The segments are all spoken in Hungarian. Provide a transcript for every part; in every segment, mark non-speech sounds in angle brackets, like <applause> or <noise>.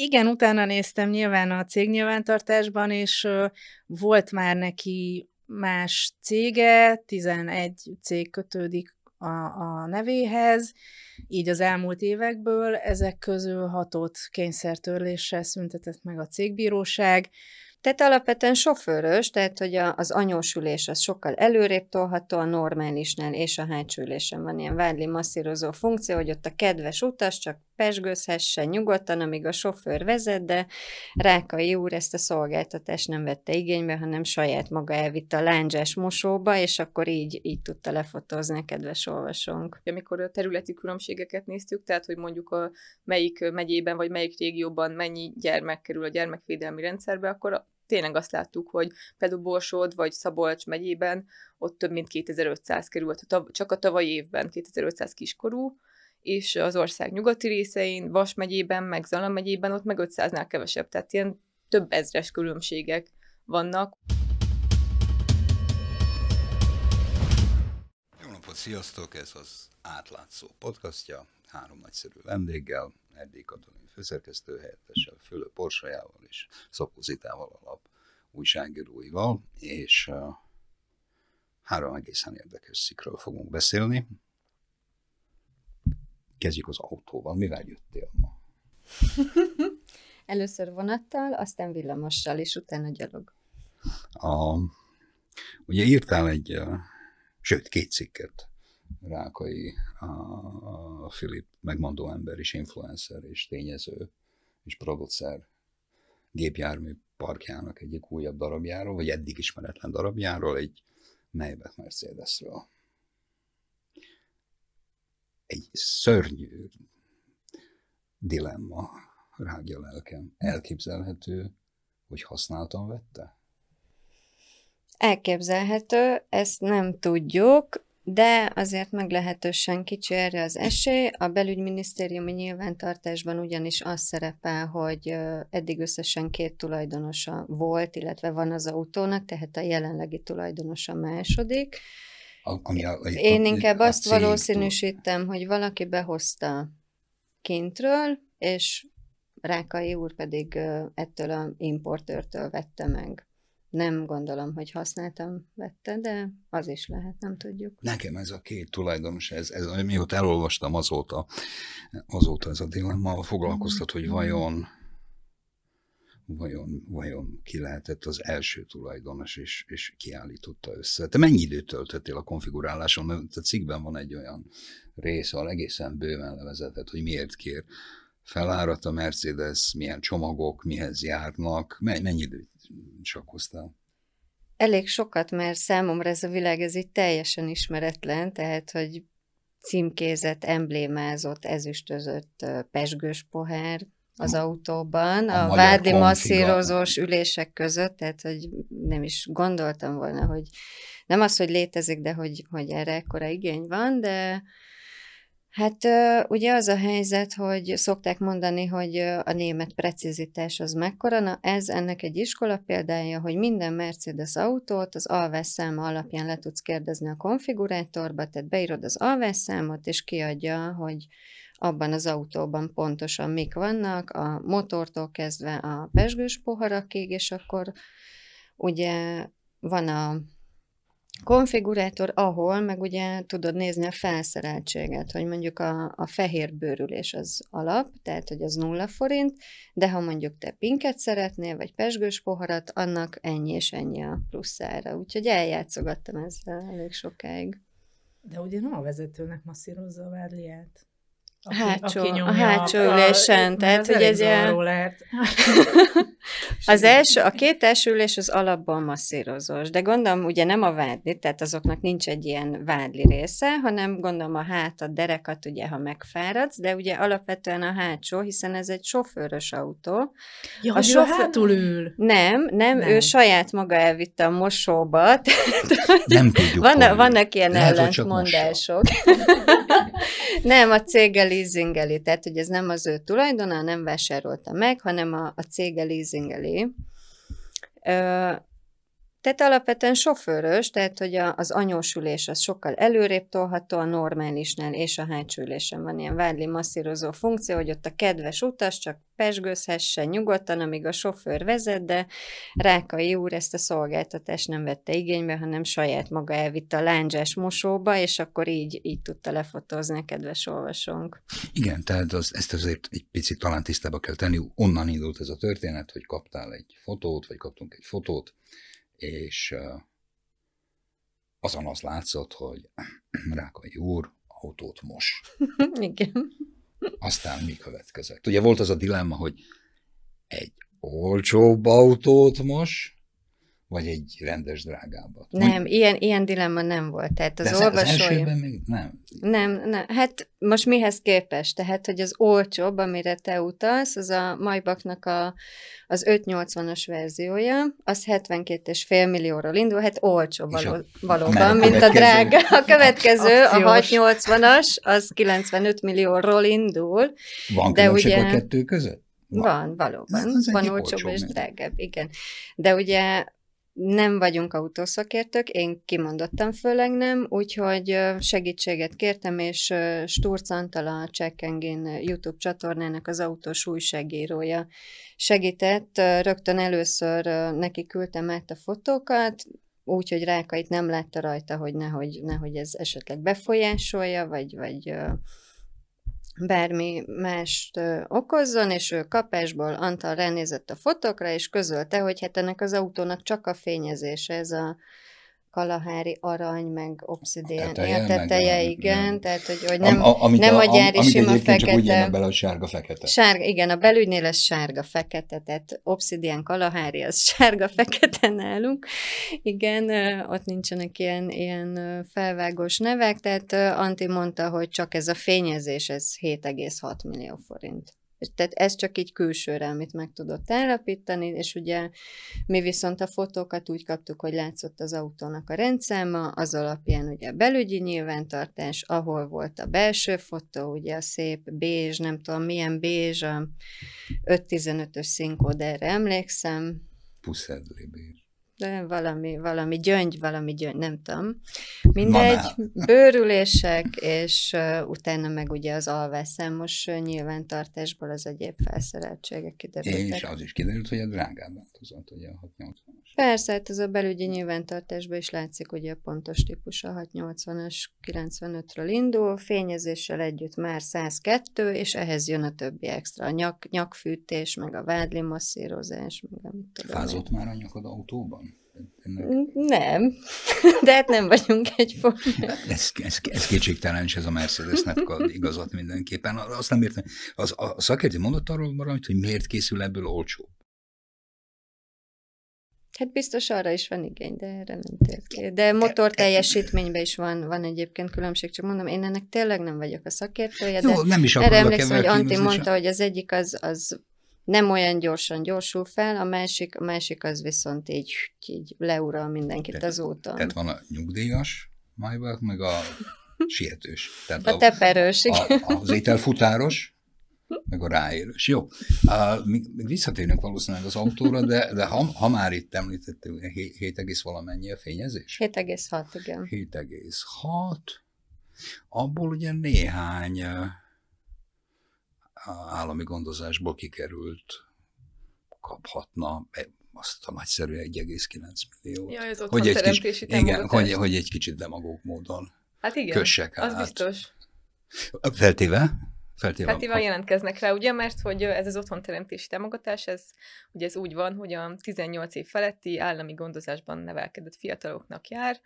Igen, utána néztem nyilván a cégnyilvántartásban, és volt már neki más cége, 11 cég kötődik a, a nevéhez, így az elmúlt évekből ezek közül hatot kényszertörléssel szüntetett meg a cégbíróság, tehát alapvetően sofőrös, tehát hogy a, az anyósülés az sokkal előrébb tolható a normálisnál, és a hátsülésen van ilyen vádli masszírozó funkció, hogy ott a kedves utas csak pesgőzhessen nyugodtan, amíg a sofőr vezet, de Rákai úr ezt a szolgáltatást nem vette igénybe, hanem saját maga elvitte a lándzsás mosóba, és akkor így, így tudta lefotózni a kedves olvasónk. Amikor a területi különbségeket néztük, tehát hogy mondjuk a melyik megyében vagy melyik régióban mennyi gyermek kerül a gyermekvédelmi rendszerbe, akkor tényleg azt láttuk, hogy például Borsod vagy Szabolcs megyében ott több mint 2500 került, csak a tavalyi évben 2500 kiskorú, és az ország nyugati részein, Vas megyében, meg Zala megyében ott meg 500-nál kevesebb, tehát ilyen több ezres különbségek vannak. Jó napot, sziasztok! Ez az átlátszó podcastja, három nagyszerű vendéggel, Erdély Katalin főszerkesztő helyettesen, Fölöp Porsajával és Szapozitával alap újságíróival, és három egészen érdekes szikről fogunk beszélni. Kezdjük az autóval. Mivel jöttél ma? <laughs> Először vonattal, aztán villamossal, és utána gyalog. A, ugye írtál egy, sőt, két cikket Rákai a, a Filip megmondó ember és influencer és tényező és producer gépjármű parkjának egyik újabb darabjáról, vagy eddig ismeretlen darabjáról, egy Maybach Mercedesről. Egy szörnyű dilemma rágja lelkem. Elképzelhető, hogy használtan vette? Elképzelhető, ezt nem tudjuk de azért meglehetősen kicsi erre az esély. A belügyminisztériumi nyilvántartásban ugyanis az szerepel, hogy eddig összesen két tulajdonosa volt, illetve van az autónak, tehát a jelenlegi tulajdonosa második. A, ami a, a, Én inkább a, a azt cég... valószínűsítem, hogy valaki behozta kintről, és Rákai úr pedig ettől a importőrtől vette meg. Nem gondolom, hogy használtam vette, de az is lehet, nem tudjuk. Nekem ez a két tulajdonos, ez, ez mióta elolvastam azóta, azóta ez a dilemma foglalkoztat, hogy mhm. vajon vajon, vajon ki lehetett az első tulajdonos, és, és kiállította össze. Te mennyi időt töltöttél a konfiguráláson? Mert a cikkben van egy olyan rész, ahol egészen bőven levezetett, hogy miért kér felárat a Mercedes, milyen csomagok, mihez járnak, mennyi időt sakkoztál? Elég sokat, mert számomra ez a világ ez így teljesen ismeretlen, tehát, hogy címkézett, emblémázott, ezüstözött pesgős pohár az autóban, a, a vádi masszírozós ülések között, tehát, hogy nem is gondoltam volna, hogy nem az, hogy létezik, de hogy, hogy erre ekkora igény van, de Hát ugye az a helyzet, hogy szokták mondani, hogy a német precizitás az mekkora, na ez ennek egy iskola példája, hogy minden Mercedes autót az száma alapján le tudsz kérdezni a konfigurátorba, tehát beírod az számot, és kiadja, hogy abban az autóban pontosan mik vannak, a motortól kezdve a pesgős poharakig, és akkor ugye van a Konfigurátor, ahol meg ugye tudod nézni a felszereltséget, hogy mondjuk a, a fehér bőrülés az alap, tehát hogy az nulla forint, de ha mondjuk te pinket szeretnél, vagy pesgős poharat, annak ennyi és ennyi a pluszára. Úgyhogy eljátszogattam ezzel elég sokáig. De ugye nem a vezetőnek masszírozza a várliát. Aki, hátsó, aki a hátsó ülésen, a, tehát hogy ez ilyen... Lehet. <laughs> az első, a két első ülés az alapban masszírozós, de gondolom ugye nem a vádli, tehát azoknak nincs egy ilyen vádli része, hanem gondolom a hát, a derekat ugye, ha megfáradsz, de ugye alapvetően a hátsó, hiszen ez egy sofőrös autó. Ja, a sofőr... hátul ül. Nem, nem, nem, ő saját maga elvitte a mosóba. <laughs> Tehát, nem tudjuk. Vannak, vannak ilyen Lehet, ellentmondások. <laughs> nem, a cége leasingeli, tehát hogy ez nem az ő tulajdona, nem vásárolta meg, hanem a, a cége leasingeli. Tehát alapvetően sofőrös, tehát hogy a, az anyósülés az sokkal előrébb tolható a normálisnál, és a hátsülésen van ilyen vádli masszírozó funkció, hogy ott a kedves utas csak pesgőzhessen nyugodtan, amíg a sofőr vezet, de Rákai úr ezt a szolgáltatást nem vette igénybe, hanem saját maga elvitte a lándzsás mosóba, és akkor így, így tudta lefotózni a kedves olvasónk. Igen, tehát az, ezt azért egy picit talán tisztába kell tenni. Onnan indult ez a történet, hogy kaptál egy fotót, vagy kaptunk egy fotót, és azon az látszott, hogy <clears throat> Rákai úr autót mos. <laughs> Igen. Aztán mi következett? Ugye volt az a dilemma, hogy egy olcsóbb autót mos, vagy egy rendes drágábbat. Nem, Úgy, ilyen, ilyen dilemma nem volt. Tehát az, De olvasói... az még nem. Nem, nem. Hát most mihez képest? Tehát, hogy az olcsóbb, amire te utalsz, az a Maybachnak a, az 580-as verziója, az 72,5 millióról indul, hát olcsó való, a, valóban, a mint a drága. A következő, akciós. a 680-as, az 95 millióról indul. Van de ugye, a kettő között? Van, van valóban. van olcsóbb és drágább, igen. De ugye nem vagyunk autószakértők, én kimondottam főleg nem, úgyhogy segítséget kértem, és Sturc Antal a Csekkengén YouTube csatornának az autós újságírója segített. Rögtön először neki küldtem át a fotókat, úgy, hogy Rákait nem látta rajta, hogy nehogy, nehogy ez esetleg befolyásolja, vagy, vagy bármi mást okozzon, és ő kapásból Antal ránézett a fotokra, és közölte, hogy hát ennek az autónak csak a fényezése, ez a kalahári arany, meg obszidén. Teteje, a teteje, meg, igen, igen, tehát hogy, hogy nem, a, amit nem a, a gyári amit sima fekete. Csak úgy bele, a sárga-fekete. Sárga, igen, a belügynél ez sárga-fekete, tehát obszidén kalahári, az <laughs> sárga-fekete nálunk. Igen, ott nincsenek ilyen, ilyen felvágós nevek, tehát Anti mondta, hogy csak ez a fényezés, ez 7,6 millió forint. Tehát ez csak így külsőre, amit meg tudott állapítani, és ugye mi viszont a fotókat úgy kaptuk, hogy látszott az autónak a rendszáma, az alapján ugye a belügyi nyilvántartás, ahol volt a belső fotó, ugye a szép bézs, nem tudom milyen bézs, a 515-ös színkód, erre emlékszem. Puszedli bézs de valami, valami gyöngy, valami gyöngy, nem tudom. Mindegy, <laughs> bőrülések, és uh, utána meg ugye az most uh, nyilvántartásból az egyéb felszereltségek kiderültek. És az is kiderült, hogy a drágább változat, ugye a 680-as. Persze, hát ez a belügyi nyilvántartásban is látszik, ugye a pontos típus a 680-as 95-ről indul, fényezéssel együtt már 102, és ehhez jön a többi extra, a nyak, nyakfűtés, meg a masszírozás, meg amit tudom. Fázott már a nyakad autóban? Nem, <laughs> de hát nem vagyunk egyformák. Hát ez, ez, ez kétségtelen, és ez a Mercedesnek ad igazat mindenképpen. Azt nem értem. Az, a szakértő mondott arról valamit, hogy miért készül ebből olcsó? Hát biztos arra is van igény, de erre nem tért ki. De motor teljesítményben is van, van egyébként különbség, csak mondom, én ennek tényleg nem vagyok a szakértője, Jó, de nem is erre emlékszem, hogy Antti mondta, hogy az egyik az, az nem olyan gyorsan gyorsul fel, a másik, a másik az viszont így, így leural mindenkit Te, az úton. Tehát van a nyugdíjas májvák, meg a sietős. Tehát a, a teperős. A, az ételfutáros, meg a ráérős. Jó, a, még, visszatérünk valószínűleg az autóra, de, de ha, ha már itt említettél, 7, valamennyi a fényezés? 7,6, igen. 7,6. Abból ugye néhány állami gondozásból kikerült, kaphatna e, azt a nagyszerű 1,9 milliót. Ja, ez hogy egy kis, igen, hogy, hogy egy kicsit demagóg módon hát igen, kössek át. az biztos. Feltéve? Feltéve, Feltéve jelentkeznek rá, ugye, mert hogy ez az otthonteremtési támogatás, ez, ugye ez úgy van, hogy a 18 év feletti állami gondozásban nevelkedett fiataloknak jár,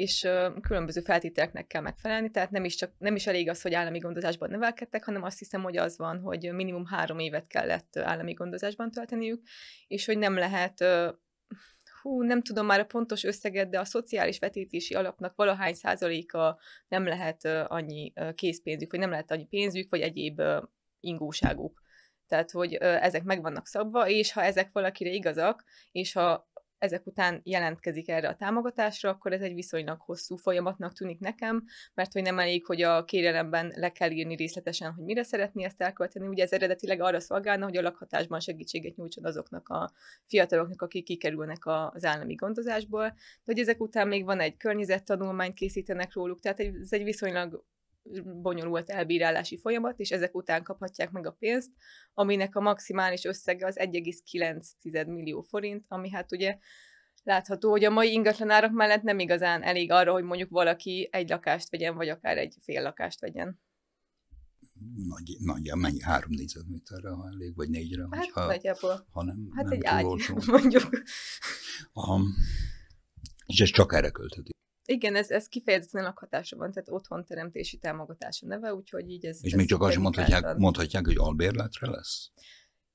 és különböző feltételeknek kell megfelelni, tehát nem is, csak, nem is elég az, hogy állami gondozásban nevelkedtek, hanem azt hiszem, hogy az van, hogy minimum három évet kellett állami gondozásban tölteniük, és hogy nem lehet hú, nem tudom már a pontos összeget, de a szociális vetítési alapnak valahány százaléka nem lehet annyi készpénzük, vagy nem lehet annyi pénzük, vagy egyéb ingóságuk. Tehát, hogy ezek meg vannak szabva, és ha ezek valakire igazak, és ha ezek után jelentkezik erre a támogatásra, akkor ez egy viszonylag hosszú folyamatnak tűnik nekem, mert hogy nem elég, hogy a kérelemben le kell írni részletesen, hogy mire szeretné ezt elkölteni. Ugye ez eredetileg arra szolgálna, hogy a lakhatásban segítséget nyújtson azoknak a fiataloknak, akik kikerülnek az állami gondozásból, de hogy ezek után még van egy környezettanulmányt készítenek róluk, tehát ez egy viszonylag bonyolult elbírálási folyamat, és ezek után kaphatják meg a pénzt, aminek a maximális összege az 1,9 millió forint, ami hát ugye látható, hogy a mai ingatlanárak mellett nem igazán elég arra, hogy mondjuk valaki egy lakást vegyen, vagy akár egy fél lakást vegyen. Nagy, nagy, mennyi? Három négyzetméterre, ha elég, vagy négyre? Hát hogyha, nagyjából. Ha nem, hát nem egy ágy, <laughs> mondjuk. Um, és ez csak erre költödik igen, ez, ez kifejezetten lakhatása van, tehát otthon teremtési támogatása neve, úgyhogy így ez... És ez még csak azt mondhatják, mondhatják, hogy albérletre lesz?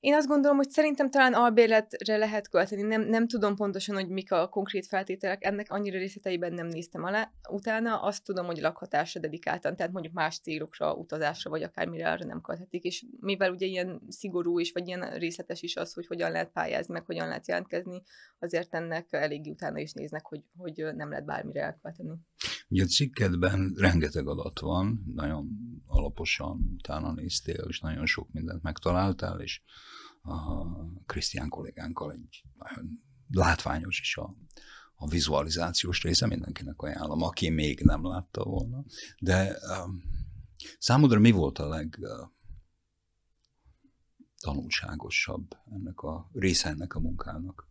Én azt gondolom, hogy szerintem talán albérletre lehet költeni. Nem, nem tudom pontosan, hogy mik a konkrét feltételek, ennek annyira részleteiben nem néztem alá. Utána azt tudom, hogy lakhatásra dedikáltan, tehát mondjuk más célokra, utazásra, vagy akármire arra nem költhetik. És mivel ugye ilyen szigorú is, vagy ilyen részletes is az, hogy hogyan lehet pályázni, meg hogyan lehet jelentkezni, azért ennek eléggé utána is néznek, hogy, hogy nem lehet bármire elkölteni. Ugye a cikkedben rengeteg adat van, nagyon alaposan utána néztél, és nagyon sok mindent megtaláltál, és a Krisztián kollégánkkal egy nagyon látványos is a, a vizualizációs része, mindenkinek ajánlom, aki még nem látta volna. De um, számodra mi volt a leg uh, tanulságosabb ennek a része ennek a munkának?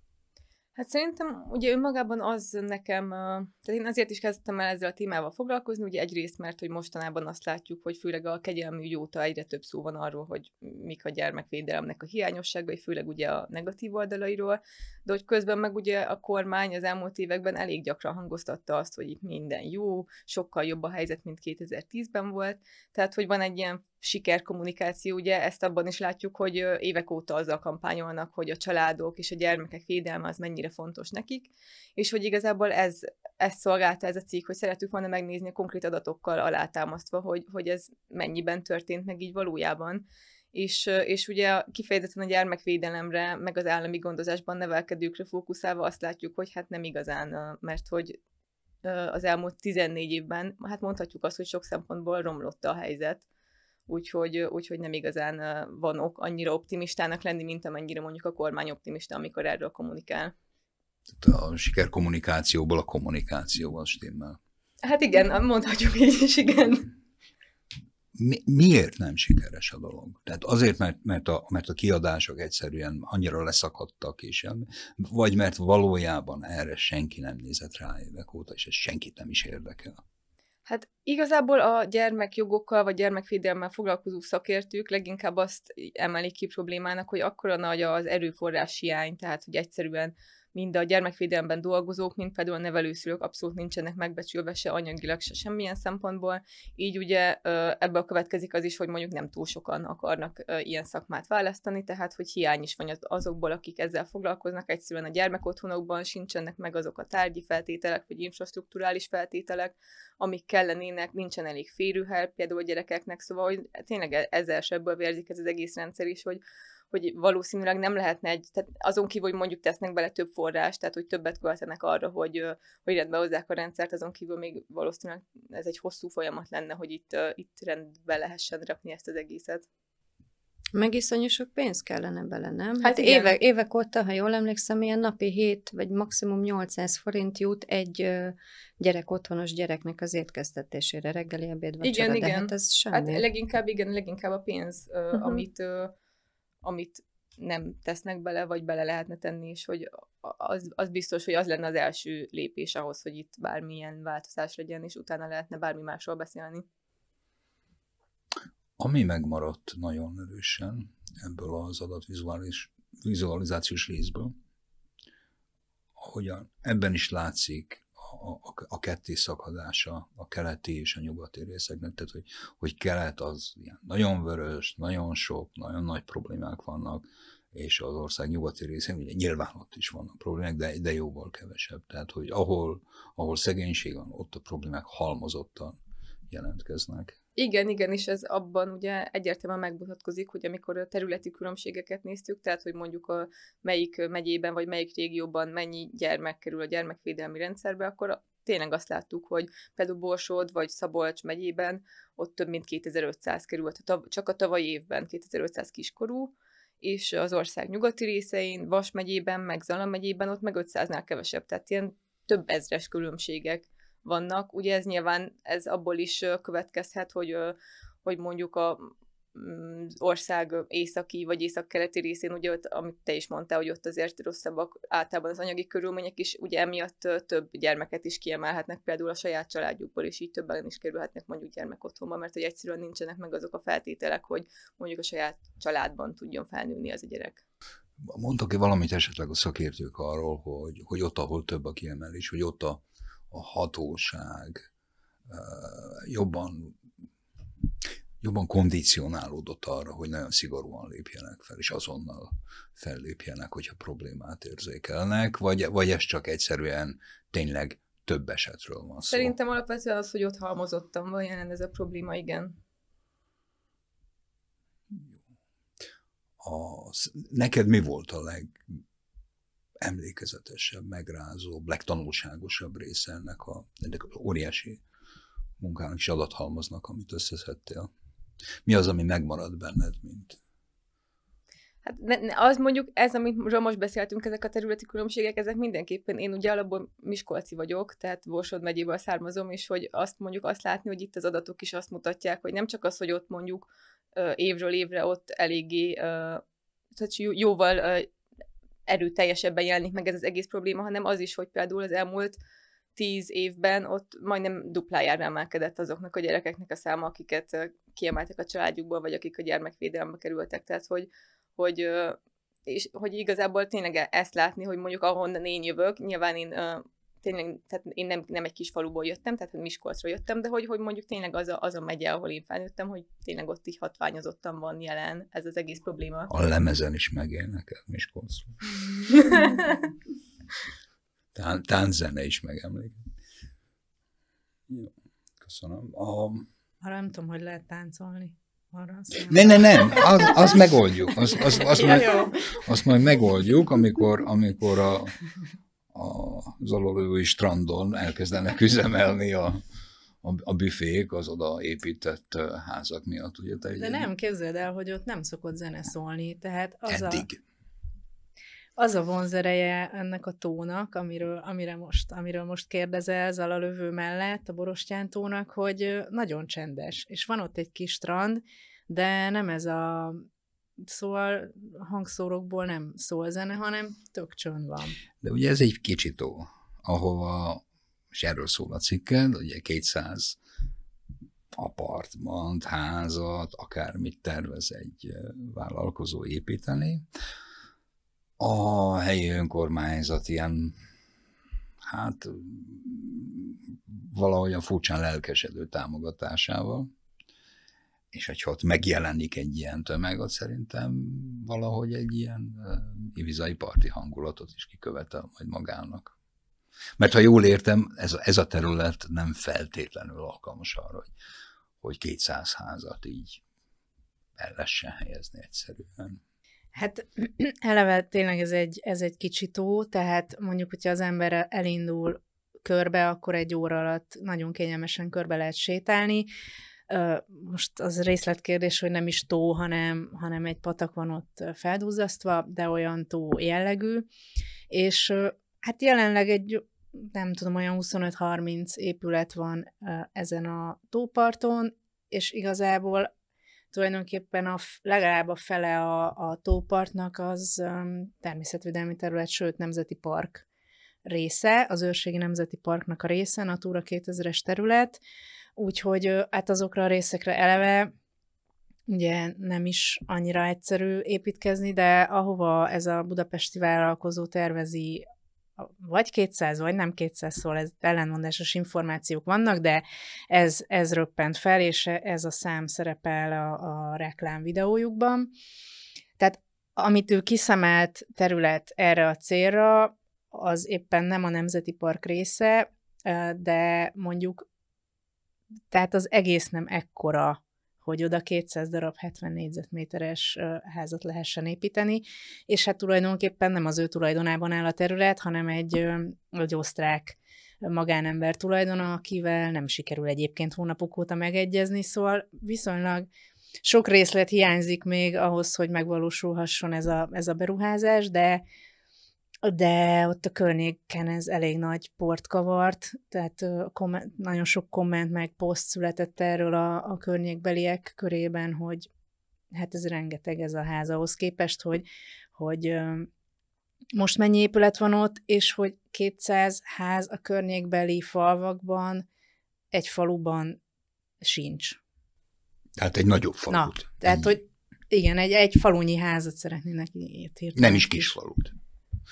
Hát szerintem ugye önmagában az nekem, tehát én azért is kezdtem el ezzel a témával foglalkozni, ugye egyrészt, mert hogy mostanában azt látjuk, hogy főleg a kegyelmi ügy óta egyre több szó van arról, hogy mik a gyermekvédelemnek a hiányosságai, főleg ugye a negatív oldalairól, de hogy közben meg ugye a kormány az elmúlt években elég gyakran hangoztatta azt, hogy itt minden jó, sokkal jobb a helyzet, mint 2010-ben volt, tehát hogy van egy ilyen sikerkommunikáció, ugye ezt abban is látjuk, hogy évek óta azzal kampányolnak, hogy a családok és a gyermekek védelme az mennyire fontos nekik, és hogy igazából ez, ez szolgálta ez a cikk, hogy szeretük volna megnézni a konkrét adatokkal alátámasztva, hogy, hogy ez mennyiben történt meg így valójában és, és ugye kifejezetten a gyermekvédelemre, meg az állami gondozásban nevelkedőkre fókuszálva azt látjuk, hogy hát nem igazán, mert hogy az elmúlt 14 évben, hát mondhatjuk azt, hogy sok szempontból romlott a helyzet, úgyhogy, úgyhogy nem igazán van ok annyira optimistának lenni, mint amennyire mondjuk a kormány optimista, amikor erről kommunikál. A siker kommunikációból a kommunikációval stimmel. Hát igen, mondhatjuk így is, igen. Mi, miért nem sikeres a dolog? Tehát azért, mert, mert, a, mert a kiadások egyszerűen annyira leszakadtak, és, vagy mert valójában erre senki nem nézett rá évek óta, és ez senkit nem is érdekel. Hát igazából a gyermekjogokkal vagy gyermekvédelemmel foglalkozó szakértők leginkább azt emelik ki problémának, hogy akkora nagy az erőforrás hiány, tehát hogy egyszerűen mind a gyermekvédelemben dolgozók, mind például a nevelőszülők abszolút nincsenek megbecsülve se anyagilag, se semmilyen szempontból. Így ugye ebből következik az is, hogy mondjuk nem túl sokan akarnak ilyen szakmát választani, tehát hogy hiány is van azokból, akik ezzel foglalkoznak. Egyszerűen a gyermekotthonokban sincsenek meg azok a tárgyi feltételek, vagy infrastruktúrális feltételek, amik kellenének, nincsen elég férőhely például a gyerekeknek, szóval hogy tényleg e-, ezzel sebből vérzik ez az egész rendszer is, hogy hogy valószínűleg nem lehetne egy, tehát azon kívül, hogy mondjuk tesznek bele több forrást, tehát hogy többet költenek arra, hogy, hogy rendbe hozzák a rendszert, azon kívül még valószínűleg ez egy hosszú folyamat lenne, hogy itt, itt rendbe lehessen rakni ezt az egészet. Meg iszonyú sok pénz kellene bele, nem? Hát, hát évek, évek óta, ha jól emlékszem, ilyen napi 7 vagy maximum 800 forint jut egy gyerek otthonos gyereknek az étkeztetésére, reggeli, ebéd, vacsora, igen, de igen. hát ez hát semmi. Hát leginkább, igen, leginkább a pénz, uh-huh. amit, amit nem tesznek bele, vagy bele lehetne tenni, és hogy az, az biztos, hogy az lenne az első lépés ahhoz, hogy itt bármilyen változás legyen, és utána lehetne bármi másról beszélni. Ami megmaradt nagyon erősen ebből az adatvizuális vizualizációs részből, a ebben is látszik a, a ketté szakadása a keleti és a nyugati részeknek, tehát hogy, hogy kelet az ilyen nagyon vörös, nagyon sok, nagyon nagy problémák vannak, és az ország nyugati részén, ugye nyilván ott is vannak problémák, de, de jóval kevesebb. Tehát, hogy ahol, ahol szegénység van, ott a problémák halmozottan jelentkeznek. Igen, igen, és ez abban ugye egyértelműen megmutatkozik, hogy amikor a területi különbségeket néztük, tehát hogy mondjuk a melyik megyében vagy melyik régióban mennyi gyermek kerül a gyermekvédelmi rendszerbe, akkor tényleg azt láttuk, hogy például Borsod vagy Szabolcs megyében ott több mint 2500 került, csak a tavalyi évben 2500 kiskorú, és az ország nyugati részein, Vas megyében, meg Zala megyében ott meg 500-nál kevesebb, tehát ilyen több ezres különbségek vannak. Ugye ez nyilván ez abból is következhet, hogy, hogy mondjuk a mm, ország északi vagy északkeleti részén, ugye ott, amit te is mondtál, hogy ott azért rosszabbak általában az anyagi körülmények is, ugye emiatt több gyermeket is kiemelhetnek, például a saját családjukból, és így többen is kerülhetnek mondjuk gyermekotthonba, mert hogy egyszerűen nincsenek meg azok a feltételek, hogy mondjuk a saját családban tudjon felnőni az a gyerek. Mondtak-e valamit esetleg a szakértők arról, hogy, hogy ott, ahol több a kiemelés, hogy ott a a hatóság jobban jobban kondicionálódott arra, hogy nagyon szigorúan lépjenek fel, és azonnal fellépjenek, hogyha problémát érzékelnek, vagy, vagy ez csak egyszerűen tényleg több esetről van szó. Szerintem alapvetően az, hogy ott halmozottam van jelen ez a probléma, igen. A, neked mi volt a leg, emlékezetesebb, megrázóbb, legtanulságosabb része ennek a ennek az óriási munkának és adathalmaznak, amit összeszedtél. Mi az, ami megmarad benned, mint Hát ne, ne, az mondjuk, ez, amit most beszéltünk, ezek a területi különbségek, ezek mindenképpen, én ugye alapból Miskolci vagyok, tehát Borsod megyéből származom, és hogy azt mondjuk azt látni, hogy itt az adatok is azt mutatják, hogy nem csak az, hogy ott mondjuk évről évre ott eléggé tehát jóval erőteljesebben jelenik meg ez az egész probléma, hanem az is, hogy például az elmúlt tíz évben ott majdnem duplájára emelkedett azoknak a gyerekeknek a száma, akiket kiemeltek a családjukból, vagy akik a gyermekvédelembe kerültek. Tehát, hogy, hogy és hogy igazából tényleg e-, ezt látni, hogy mondjuk ahonnan én jövök, nyilván én tényleg, tehát én nem, nem egy kis faluból jöttem, tehát Miskolcról jöttem, de hogy, hogy mondjuk tényleg az a, az a megye, ahol én felnőttem, hogy tényleg ott így hatványozottan van jelen ez az egész probléma. A lemezen is megélnek Miskolcról. <laughs> Tán, tánzene is megemlékezik. Jó, köszönöm. A... Arra nem tudom, hogy lehet táncolni. Arra ne, ne, nem, az, az megoldjuk. az, az, az ja, majd, azt majd megoldjuk, amikor, amikor a, a alalői strandon elkezdenek üzemelni a, a, a büfék az oda épített házak miatt. Ugye, te De nem, képzeld el, hogy ott nem szokott zene szólni, tehát az Eddig. a az a vonzereje ennek a tónak, amiről, amire most, amiről most kérdezel, Zalalövő mellett, a Borostyán tónak, hogy nagyon csendes. És van ott egy kis strand, de nem ez a Szóval hangszórokból nem szól zene, hanem tök csönd van. De ugye ez egy kicsit ó, ahova, és erről szól a cikken, ugye 200 apartmant, házat, akármit tervez egy vállalkozó építeni. A helyi önkormányzat ilyen, hát mm, valahogy a furcsán lelkesedő támogatásával és hogyha ott megjelenik egy ilyen tömeg, ott szerintem valahogy egy ilyen eh, ivizai parti hangulatot is kikövetel majd magának. Mert ha jól értem, ez a, ez a terület nem feltétlenül alkalmas arra, hogy, hogy 200 házat így el lehessen helyezni egyszerűen. Hát <clears throat> eleve tényleg ez egy, ez egy kicsi tó, tehát mondjuk, hogyha az ember elindul körbe, akkor egy óra alatt nagyon kényelmesen körbe lehet sétálni most az részletkérdés, hogy nem is tó, hanem, hanem egy patak van ott feldúzasztva, de olyan tó jellegű, és hát jelenleg egy nem tudom, olyan 25-30 épület van ezen a tóparton, és igazából tulajdonképpen a, legalább a fele a, a tópartnak az természetvédelmi terület, sőt nemzeti park része, az Őrségi Nemzeti Parknak a része, Natura 2000-es terület, Úgyhogy hát azokra a részekre eleve ugye nem is annyira egyszerű építkezni, de ahova ez a budapesti vállalkozó tervezi vagy 200, vagy nem 200, szól, ez ellenmondásos információk vannak, de ez, ez röppent fel, és ez a szám szerepel a, a reklám videójukban. Tehát amit ő kiszemelt terület erre a célra, az éppen nem a Nemzeti Park része, de mondjuk tehát az egész nem ekkora, hogy oda 200 darab 70 négyzetméteres házat lehessen építeni, és hát tulajdonképpen nem az ő tulajdonában áll a terület, hanem egy, egy osztrák magánember tulajdona, akivel nem sikerül egyébként hónapok óta megegyezni, szóval viszonylag sok részlet hiányzik még ahhoz, hogy megvalósulhasson ez a, ez a beruházás, de de ott a környéken ez elég nagy port kavart, tehát komment, nagyon sok komment meg poszt született erről a, a környékbeliek körében, hogy hát ez rengeteg ez a ház ahhoz képest, hogy, hogy most mennyi épület van ott, és hogy 200 ház a környékbeli falvakban, egy faluban sincs. Tehát egy nagyobb falut. Na, tehát, hogy igen, egy, egy falunyi házat szeretnének írni. Nem is kis falut.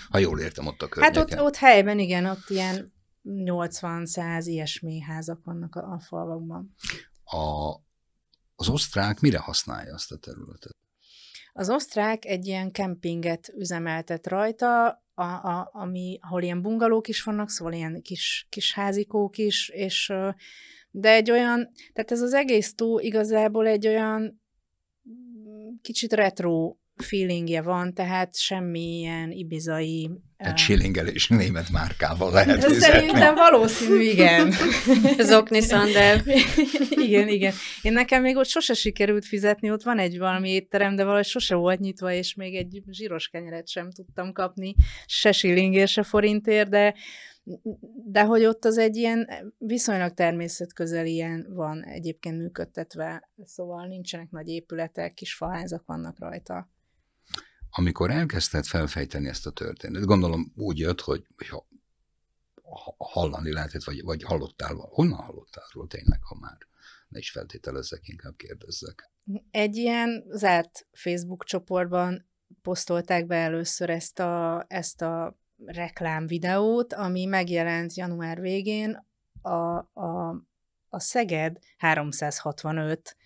Ha jól értem ott a környéken. Hát ott, ott helyben igen, ott ilyen 80-100 ilyesmi házak vannak a, a falvakban. A, az osztrák mire használja azt a területet? Az osztrák egy ilyen kempinget üzemeltet rajta, a, a, ami, ahol ilyen bungalók is vannak, szóval ilyen kis, kis házikók is, és de egy olyan, tehát ez az egész tó igazából egy olyan kicsit retro feelingje van, tehát semmilyen ibizai... Tehát chillingelés német márkával lehet de Szerintem valószínű, igen. <laughs> Zokni szandel. <laughs> igen, igen. Én nekem még ott sose sikerült fizetni, ott van egy valami étterem, de valahogy sose volt nyitva, és még egy zsíros kenyeret sem tudtam kapni, se shillingért, se forintért, de de hogy ott az egy ilyen viszonylag természetközel ilyen van egyébként működtetve, szóval nincsenek nagy épületek, kis faházak vannak rajta amikor elkezdted felfejteni ezt a történetet, gondolom úgy jött, hogy, ha, hallani lehetett, vagy, vagy hallottál, honnan hallottál róla tényleg, ha már ne is feltételezzek, inkább kérdezzek. Egy ilyen zárt Facebook csoportban posztolták be először ezt a, ezt a reklámvideót, ami megjelent január végén a, a, a Szeged 365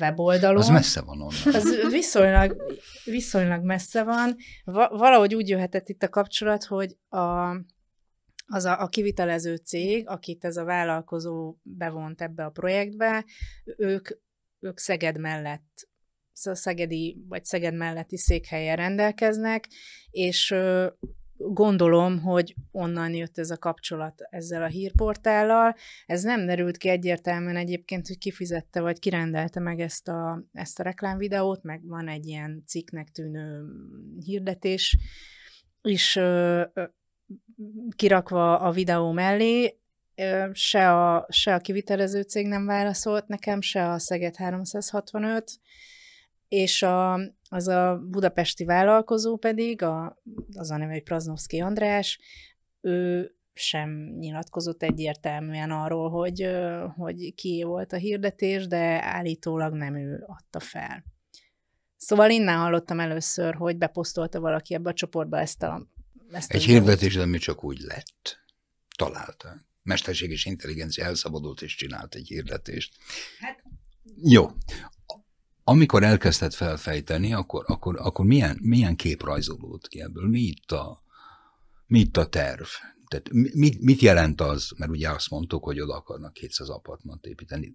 weboldalon. Az messze van onnan. Az viszonylag, viszonylag messze van. Va- valahogy úgy jöhetett itt a kapcsolat, hogy a, az a, a kivitelező cég, akit ez a vállalkozó bevont ebbe a projektbe, ők, ők Szeged mellett, szóval Szegedi vagy Szeged melletti székhelyen rendelkeznek, és gondolom, hogy onnan jött ez a kapcsolat ezzel a hírportállal. Ez nem derült ki egyértelműen egyébként, hogy kifizette vagy kirendelte meg ezt a, ezt a reklámvideót, meg van egy ilyen cikknek tűnő hirdetés is ö, ö, kirakva a videó mellé, se a, se a kivitelező cég nem válaszolt nekem, se a Szeged 365, és a, az a budapesti vállalkozó pedig, a, az a neve, hogy Praznovszki András, ő sem nyilatkozott egyértelműen arról, hogy, hogy ki volt a hirdetés, de állítólag nem ő adta fel. Szóval innen hallottam először, hogy beposztolta valaki ebbe a csoportba ezt a... Ezt Egy hirdetés, de mi csak úgy lett. Találta. Mesterség és intelligencia elszabadult és csinált egy hirdetést. Hát... Jó amikor elkezdted felfejteni, akkor, akkor, akkor milyen, milyen kép rajzolódott ki ebből? Mi itt a, mi itt a terv? Tehát mit, mit jelent az, mert ugye azt mondtuk, hogy oda akarnak 200 apartmant építeni.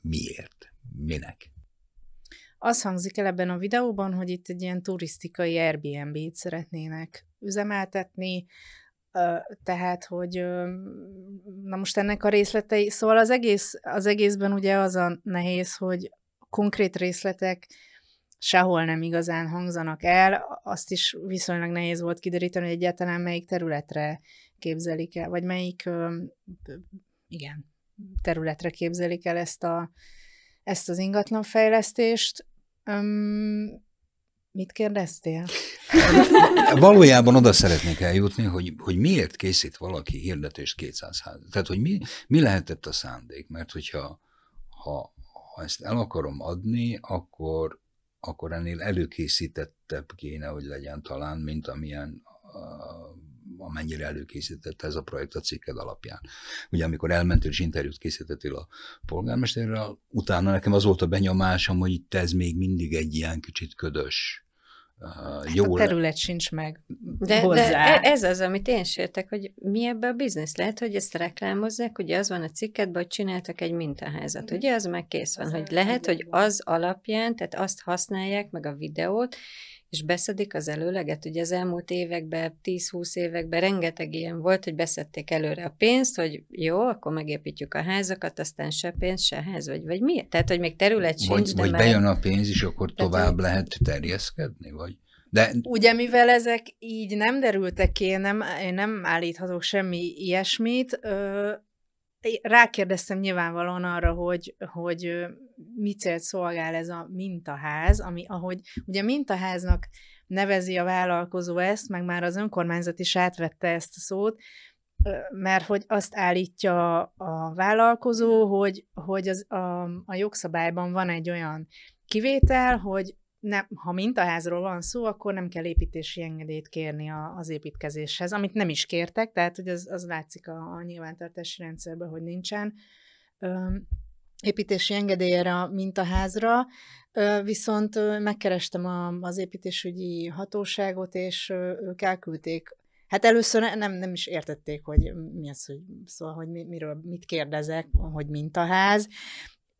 Miért? Minek? Az hangzik el ebben a videóban, hogy itt egy ilyen turisztikai Airbnb-t szeretnének üzemeltetni, tehát, hogy na most ennek a részletei, szóval az, egész, az egészben ugye az a nehéz, hogy konkrét részletek sehol nem igazán hangzanak el, azt is viszonylag nehéz volt kideríteni, hogy egyáltalán melyik területre képzelik el, vagy melyik, igen, területre képzelik el ezt, a, ezt az ingatlanfejlesztést. Um, mit kérdeztél? <laughs> Valójában oda szeretnék eljutni, hogy, hogy miért készít valaki hirdetést 200 ház. Tehát, hogy mi, mi lehetett a szándék, mert hogyha ha ha ezt el akarom adni, akkor, akkor ennél előkészítettebb kéne, hogy legyen talán, mint amilyen amennyire előkészített ez a projekt a cikked alapján. Ugye amikor elmentél és interjút készítettél a polgármesterrel, utána nekem az volt a benyomásom, hogy itt ez még mindig egy ilyen kicsit ködös hát jó a terület le... sincs meg de, hozzá. De ez az, amit én sértek, hogy mi ebbe a biznisz? Lehet, hogy ezt reklámozzák, ugye az van a cikketben, hogy csináltak egy mintaházat, mm-hmm. ugye az már kész van, az hogy lehet, hogy az alapján, tehát azt használják meg a videót, és beszedik az előleget. Ugye az elmúlt években, 10-20 években rengeteg ilyen volt, hogy beszedték előre a pénzt, hogy jó, akkor megépítjük a házakat, aztán se pénz, se ház, vagy, vagy mi? Tehát, hogy még terület sincs. Vagy, de vagy már... bejön a pénz, és akkor Tehát, tovább hogy... lehet terjeszkedni, vagy? De... Ugye, mivel ezek így nem derültek ki, én nem, én nem állíthatok semmi ilyesmit, ö, rákérdeztem nyilvánvalóan arra, hogy, hogy mi célt szolgál ez a mintaház, ami ahogy ugye mintaháznak nevezi a vállalkozó ezt, meg már az önkormányzat is átvette ezt a szót, mert hogy azt állítja a vállalkozó, hogy, hogy az, a, a jogszabályban van egy olyan kivétel, hogy nem, ha mintaházról van szó, akkor nem kell építési engedélyt kérni a, az építkezéshez, amit nem is kértek, tehát hogy az, az látszik a, a nyilvántartási rendszerben, hogy nincsen. Öm, építési engedélyre a mintaházra, viszont megkerestem a, az építésügyi hatóságot, és ők elküldték. Hát először nem, nem is értették, hogy mi az, hogy, szóval, hogy mi, miről, mit kérdezek, hogy mintaház,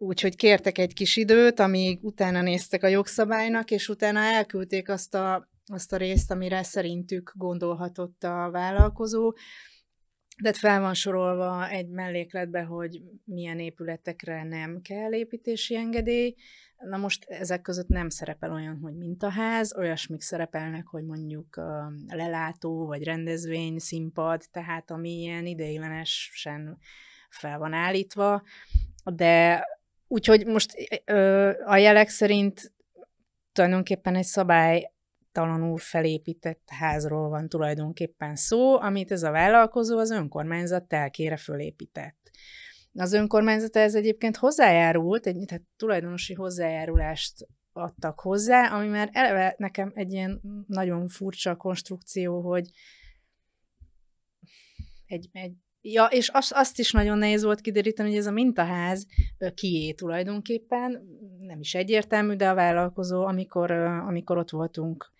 Úgyhogy kértek egy kis időt, amíg utána néztek a jogszabálynak, és utána elküldték azt a, azt a részt, amire szerintük gondolhatott a vállalkozó. De hát fel van sorolva egy mellékletbe, hogy milyen épületekre nem kell építési engedély. Na most ezek között nem szerepel olyan, hogy mintaház, olyasmik szerepelnek, hogy mondjuk lelátó, vagy rendezvény, színpad, tehát ami ilyen ideiglenesen fel van állítva, de Úgyhogy most ö, a jelek szerint tulajdonképpen egy szabálytalanul felépített házról van tulajdonképpen szó, amit ez a vállalkozó az önkormányzat telkére fölépített. Az önkormányzat ez egyébként hozzájárult, egy, tehát tulajdonosi hozzájárulást adtak hozzá, ami már eleve nekem egy ilyen nagyon furcsa konstrukció, hogy egy, egy Ja, és azt, azt is nagyon nehéz volt kideríteni, hogy ez a mintaház kié tulajdonképpen, nem is egyértelmű, de a vállalkozó, amikor, amikor ott voltunk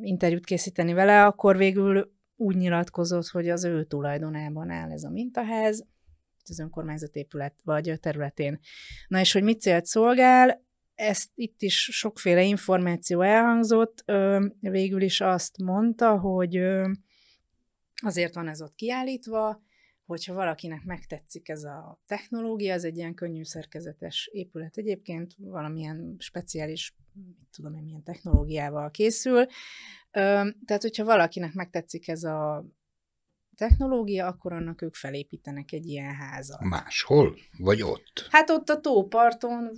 interjút készíteni vele, akkor végül úgy nyilatkozott, hogy az ő tulajdonában áll ez a mintaház, az önkormányzat épület vagy a területén. Na és hogy mit célt szolgál, ezt itt is sokféle információ elhangzott, végül is azt mondta, hogy Azért van ez ott kiállítva, hogyha valakinek megtetszik ez a technológia, ez egy ilyen könnyű szerkezetes épület egyébként, valamilyen speciális, mit tudom én, milyen technológiával készül. Tehát, hogyha valakinek megtetszik ez a technológia, akkor annak ők felépítenek egy ilyen házat. Máshol? Vagy ott? Hát ott a tóparton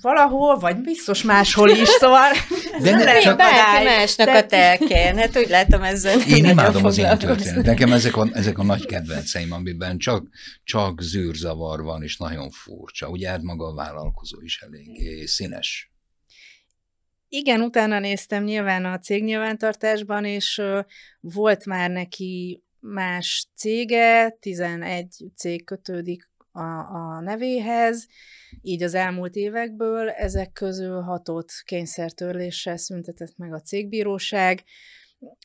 valahol, vagy biztos máshol is, szóval <laughs> De nem ne, csak a másnak de... a telkén. Hát úgy látom ezzel Én imádom az én történet. Nekem ezek a, ezek a nagy kedvenceim, amiben csak, csak zűrzavar van, és nagyon furcsa. Ugye hát maga a vállalkozó is eléggé színes. Igen, utána néztem nyilván a cégnyilvántartásban, és volt már neki más cége, 11 cég kötődik a, a nevéhez, így az elmúlt évekből ezek közül hatot kényszertörléssel szüntetett meg a cégbíróság,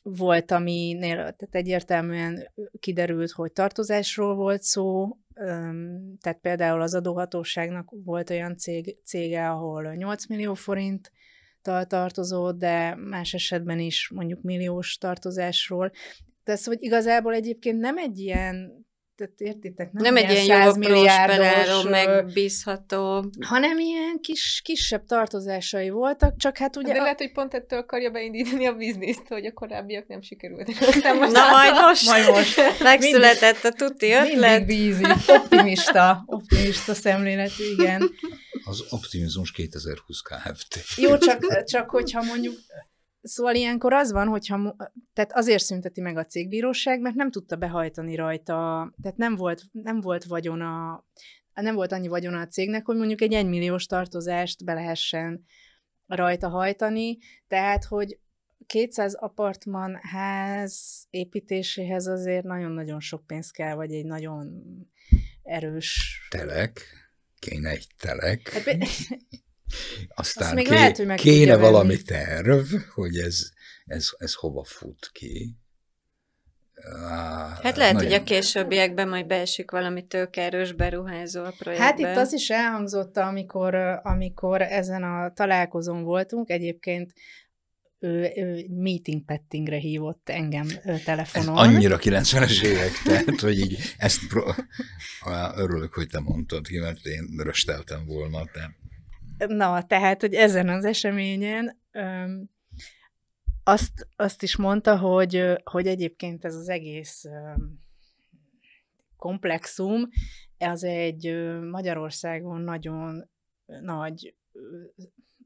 volt, aminél tehát egyértelműen kiderült, hogy tartozásról volt szó, tehát például az adóhatóságnak volt olyan cég, cége, ahol 8 millió forint tartozott, de más esetben is mondjuk milliós tartozásról. Tehát, hogy igazából egyébként nem egy ilyen tehát értitek, nem, nem egy ilyen jó milliárdos, megbízható. Hanem ilyen kis, kisebb tartozásai voltak, csak hát ugye... De a... lehet, hogy pont ettől akarja beindítani a bizniszt, hogy a korábbiak nem sikerült. Aztán <laughs> most Na majd most, majd most. <laughs> megszületett a tuti ötlet. Mindig bízi, <laughs> optimista, optimista szemlélet, igen. Az Optimizmus 2020 Kft. Jó, csak, csak hogyha mondjuk Szóval ilyenkor az van, hogyha, tehát azért szünteti meg a cégbíróság, mert nem tudta behajtani rajta, tehát nem volt, nem volt vagyona, nem volt annyi vagyona a cégnek, hogy mondjuk egy egymilliós tartozást be lehessen rajta hajtani, tehát, hogy 200 apartman ház építéséhez azért nagyon-nagyon sok pénz kell, vagy egy nagyon erős... Telek, kéne egy telek. Hát, aztán Azt még ké- lehet, hogy kéne venni. valami terv, hogy ez, ez, ez hova fut ki. Ah, hát lehet, nagyon... hogy a későbbiekben majd beesik valami tőkerős beruházó a projektbe. Hát itt az is elhangzott, amikor, amikor ezen a találkozón voltunk, egyébként ő, ő meeting pettingre hívott engem telefonon. Ez annyira 90-es évek, tehát, hogy így ezt pro... örülök, hogy te mondtad ki, mert én rösteltem volna, de Na, tehát, hogy ezen az eseményen öm, azt, azt is mondta, hogy, hogy egyébként ez az egész öm, komplexum, az egy Magyarországon nagyon nagy,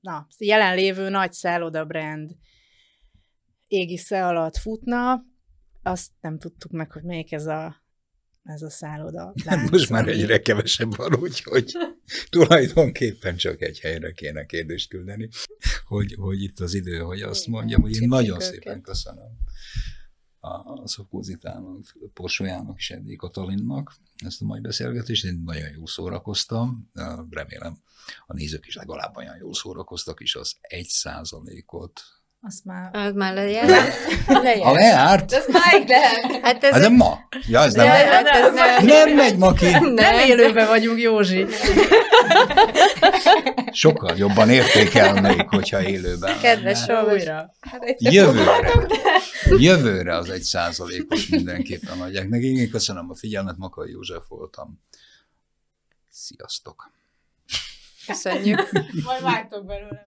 na, jelenlévő nagy szállodabrand égisze alatt futna, azt nem tudtuk meg, hogy melyik ez a, ez a szálloda. Lánc, Most már egyre kevesebb van, úgyhogy tulajdonképpen csak egy helyre kéne kérdést küldeni, hogy, hogy itt az idő, hogy azt mondjam, hogy én nagyon szépen köszönöm a Szokózitának, Porsójának és Eddig Katalinnak ezt a mai beszélgetést. Én nagyon jól szórakoztam, remélem a nézők is legalább olyan jól szórakoztak, és az egy százalékot azt már... Az már lejárt. lejárt. <laughs> Ha lejárt? Ez máig lehet. Hát ez, hát ma. Ja, ez nem, ja, hát ez nem, nem megy ma ki. Nem, nem élőben vagyunk, Józsi. Sokkal jobban értékelnék, hogyha élőben. Kedves újra. Hát jövőre. Jövőre az egy százalékos mindenképpen adják meg. Én köszönöm a figyelmet, Makar József voltam. Sziasztok. Köszönjük. Majd vágtok belőle.